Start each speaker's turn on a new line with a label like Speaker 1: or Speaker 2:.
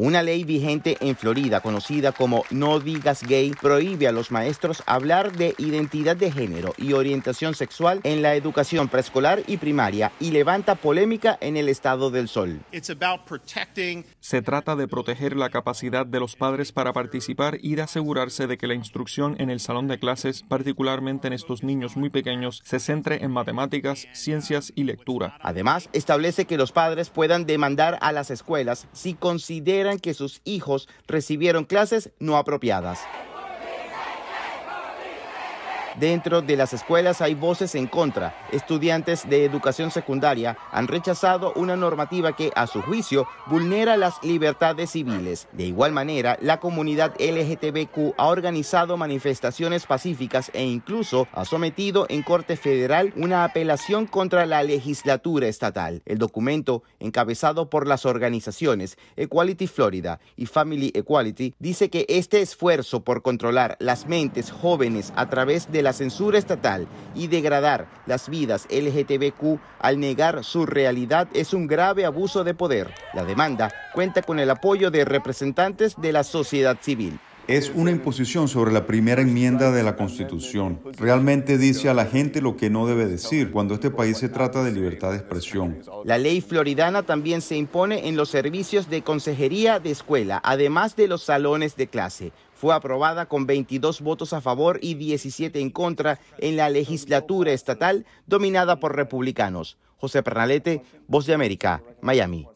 Speaker 1: Una ley vigente en Florida, conocida como No Digas Gay, prohíbe a los maestros hablar de identidad de género y orientación sexual en la educación preescolar y primaria y levanta polémica en el estado del sol.
Speaker 2: Se trata de proteger la capacidad de los padres para participar y de asegurarse de que la instrucción en el salón de clases, particularmente en estos niños muy pequeños, se centre en matemáticas,
Speaker 1: ciencias y lectura. Además, establece que los padres puedan demandar a las escuelas si consideran que sus hijos recibieron clases no apropiadas. Dentro de las escuelas hay voces en contra. Estudiantes de educación secundaria han rechazado una normativa que, a su juicio, vulnera las libertades civiles. De igual manera, la comunidad LGTBQ ha organizado manifestaciones pacíficas e incluso ha sometido en Corte Federal una apelación contra la legislatura estatal. El documento, encabezado por las organizaciones Equality Florida y Family Equality, dice que este esfuerzo por controlar las mentes jóvenes a través de la la censura estatal y degradar las vidas LGTBQ al negar su realidad es un grave abuso de poder. La demanda cuenta con el apoyo de representantes de la sociedad civil
Speaker 3: es una imposición sobre la primera enmienda de la Constitución. Realmente dice a la gente lo que no debe decir cuando este país se trata de libertad de expresión.
Speaker 1: La ley floridana también se impone en los servicios de consejería de escuela, además de los salones de clase fue aprobada con 22 votos a favor y 17 en contra en la legislatura estatal dominada por republicanos. José Pernalete, Voz de América, Miami.